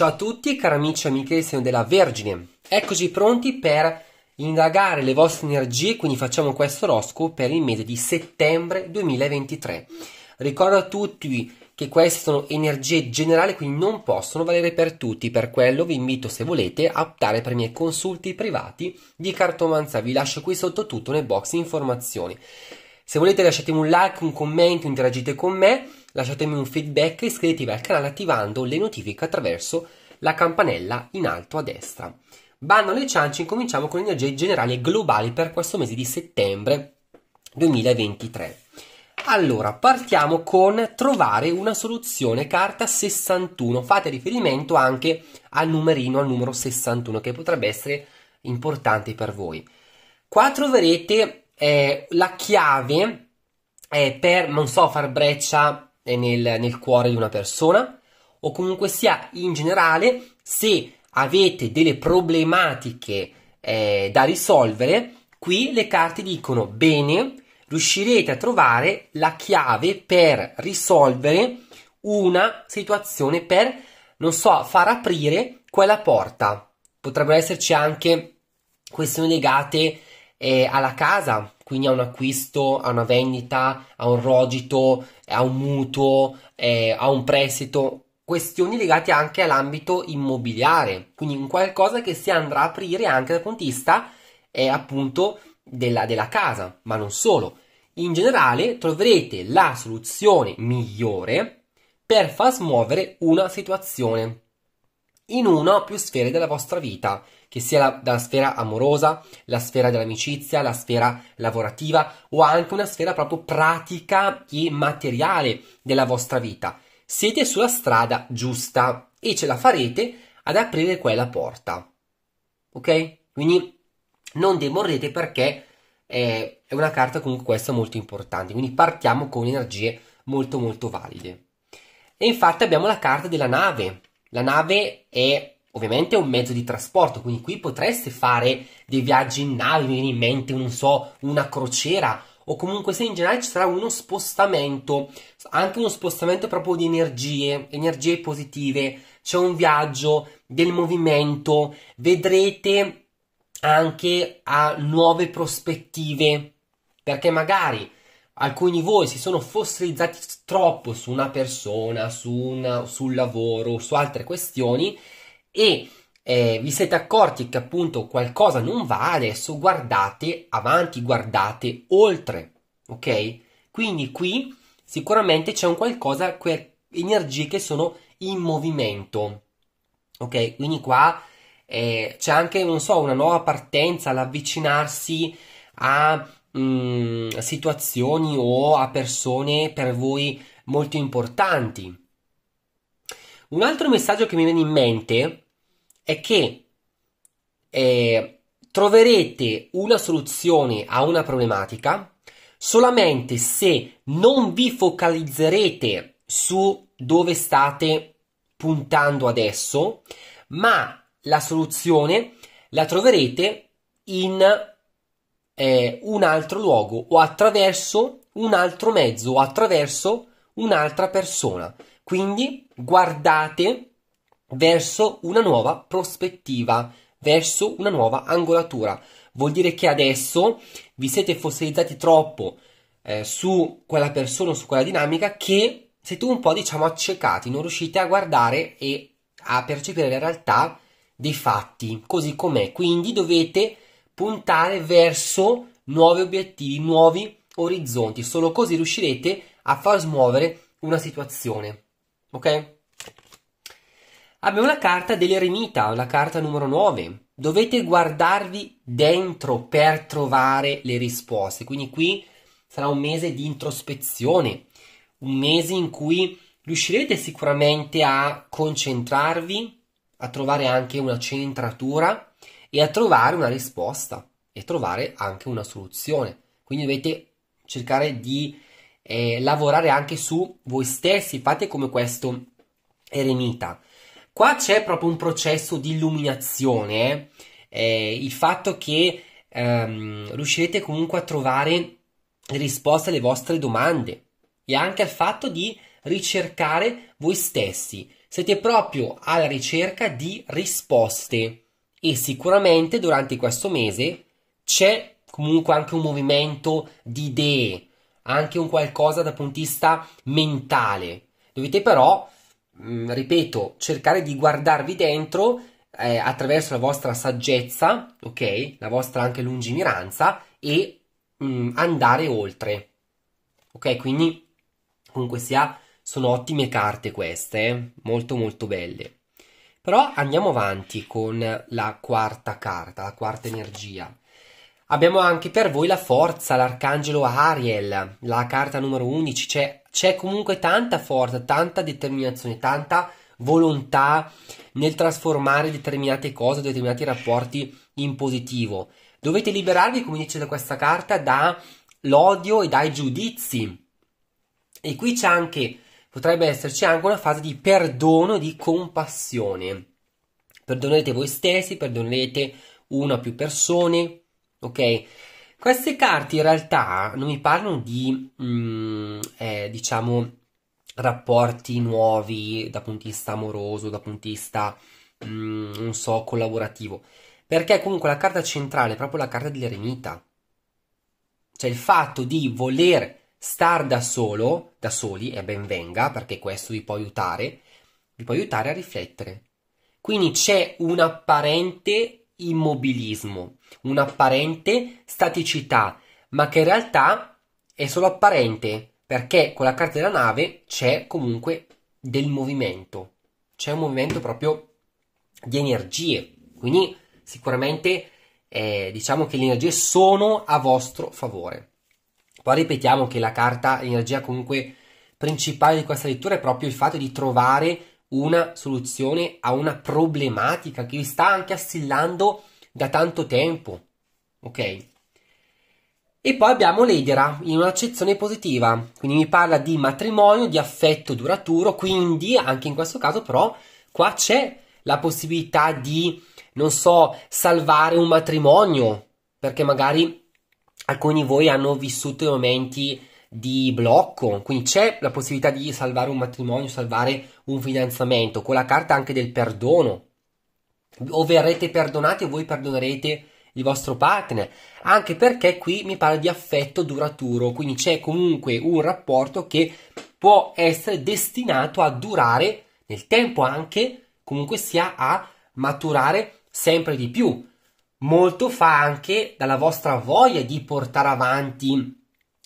Ciao a tutti cari amici e amiche del Seno della Vergine, eccoci pronti per indagare le vostre energie, quindi facciamo questo oroscopo per il mese di settembre 2023. Ricordo a tutti che queste sono energie generali, quindi non possono valere per tutti, per quello vi invito se volete a optare per i miei consulti privati di cartomanza, vi lascio qui sotto tutto nel box informazioni. Se volete lasciatemi un like, un commento, interagite con me Lasciatemi un feedback e iscrivetevi al canale attivando le notifiche attraverso la campanella in alto a destra. Bando alle ciance, incominciamo con le energie generali globali per questo mese di settembre 2023. Allora, partiamo con trovare una soluzione carta 61. Fate riferimento anche al numerino, al numero 61, che potrebbe essere importante per voi. Qua troverete eh, la chiave eh, per, non so, far breccia nel, nel cuore di una persona o comunque sia in generale se avete delle problematiche eh, da risolvere, qui le carte dicono bene, riuscirete a trovare la chiave per risolvere una situazione, per, non so, far aprire quella porta. Potrebbero esserci anche questioni legate eh, alla casa, quindi a un acquisto, a una vendita, a un rogito, a un mutuo, eh, a un prestito, questioni legate anche all'ambito immobiliare, quindi un qualcosa che si andrà a aprire anche dal punto di vista eh, appunto della, della casa, ma non solo. In generale troverete la soluzione migliore per far smuovere una situazione in una o più sfere della vostra vita, che sia la, dalla sfera amorosa, la sfera dell'amicizia, la sfera lavorativa o anche una sfera proprio pratica e materiale della vostra vita. Siete sulla strada giusta e ce la farete ad aprire quella porta. Ok? Quindi non demorrete perché eh, è una carta comunque questa molto importante, quindi partiamo con energie molto molto valide. E infatti abbiamo la carta della nave, la nave è ovviamente un mezzo di trasporto, quindi qui potreste fare dei viaggi in nave, mi viene in mente, non so, una crociera o comunque se in generale ci sarà uno spostamento, anche uno spostamento proprio di energie, energie positive, c'è un viaggio del movimento, vedrete anche a nuove prospettive, perché magari alcuni di voi si sono fossilizzati troppo su una persona, su una, sul lavoro, su altre questioni e eh, vi siete accorti che appunto qualcosa non va adesso, guardate avanti, guardate oltre, ok? Quindi qui sicuramente c'è un qualcosa, quelle energie che sono in movimento, ok? Quindi qua eh, c'è anche, non so, una nuova partenza, l'avvicinarsi a mh, mm, situazioni o a persone per voi molto importanti. Un altro messaggio che mi viene in mente è che eh, troverete una soluzione a una problematica solamente se non vi focalizzerete su dove state puntando adesso, ma la soluzione la troverete in eh, un altro luogo o attraverso un altro mezzo o attraverso un'altra persona. Quindi guardate verso una nuova prospettiva, verso una nuova angolatura. Vuol dire che adesso vi siete fossilizzati troppo eh, su quella persona, su quella dinamica, che siete un po', diciamo, accecati, non riuscite a guardare e a percepire la realtà dei fatti così com'è. Quindi dovete puntare verso nuovi obiettivi, nuovi orizzonti. Solo così riuscirete a far smuovere una situazione. Ok? Abbiamo la carta dell'eremita, la carta numero 9. Dovete guardarvi dentro per trovare le risposte. Quindi qui sarà un mese di introspezione, un mese in cui riuscirete sicuramente a concentrarvi, a trovare anche una centratura e a trovare una risposta e trovare anche una soluzione. Quindi dovete cercare di eh, lavorare anche su voi stessi, fate come questo eremita. Qua c'è proprio un processo di illuminazione, eh, eh il fatto che ehm, riuscirete comunque a trovare risposte alle vostre domande e anche al fatto di ricercare voi stessi. Siete proprio alla ricerca di risposte e sicuramente durante questo mese c'è comunque anche un movimento di idee, anche un qualcosa dal punto di vista mentale. Dovete però, mh, mm, ripeto, cercare di guardarvi dentro eh, attraverso la vostra saggezza, ok? La vostra anche lungimiranza e mh, mm, andare oltre. Ok, quindi comunque sia sono ottime carte queste, eh? molto molto belle. Però andiamo avanti con la quarta carta, la quarta energia. Abbiamo anche per voi la forza, l'arcangelo Ariel, la carta numero 11. C'è, c'è comunque tanta forza, tanta determinazione, tanta volontà nel trasformare determinate cose, determinati rapporti in positivo. Dovete liberarvi, come dice da questa carta, dall'odio e dai giudizi. E qui c'è anche potrebbe esserci anche una fase di perdono e di compassione. Perdonerete voi stessi, perdonerete una o più persone, ok? Queste carte in realtà non mi parlano di, mm, eh, diciamo, rapporti nuovi dal punto di vista amoroso, dal punto di vista, mm, non so, collaborativo. Perché comunque la carta centrale è proprio la carta dell'eremita. Cioè il fatto di voler Star da solo, da soli, e ben venga, perché questo vi può aiutare, vi può aiutare a riflettere. Quindi c'è un apparente immobilismo, un'apparente staticità, ma che in realtà è solo apparente, perché con la carta della nave c'è comunque del movimento, c'è un movimento proprio di energie, quindi sicuramente eh, diciamo che le energie sono a vostro favore. Poi ripetiamo che la carta energia comunque principale di questa lettura è proprio il fatto di trovare una soluzione a una problematica che vi sta anche assillando da tanto tempo. Ok? E poi abbiamo l'edera in un'accezione positiva, quindi mi parla di matrimonio, di affetto duraturo, quindi anche in questo caso però qua c'è la possibilità di, non so, salvare un matrimonio, perché magari alcuni di voi hanno vissuto momenti di blocco, quindi c'è la possibilità di salvare un matrimonio, salvare un fidanzamento, con la carta anche del perdono, o verrete perdonati o voi perdonerete il vostro partner, anche perché qui mi parla di affetto duraturo, quindi c'è comunque un rapporto che può essere destinato a durare nel tempo anche, comunque sia, a maturare sempre di più molto fa anche dalla vostra voglia di portare avanti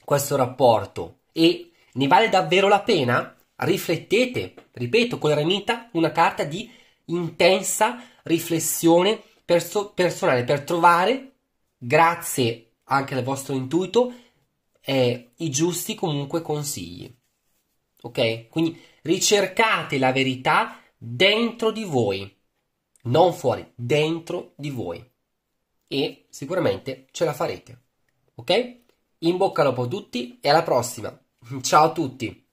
questo rapporto e ne vale davvero la pena? Riflettete, ripeto, con l'eremita una carta di intensa riflessione perso- personale per trovare, grazie anche al vostro intuito, eh, i giusti comunque consigli. Ok? Quindi ricercate la verità dentro di voi, non fuori, dentro di voi e sicuramente ce la farete. Ok? In bocca al lupo a tutti e alla prossima. Ciao a tutti!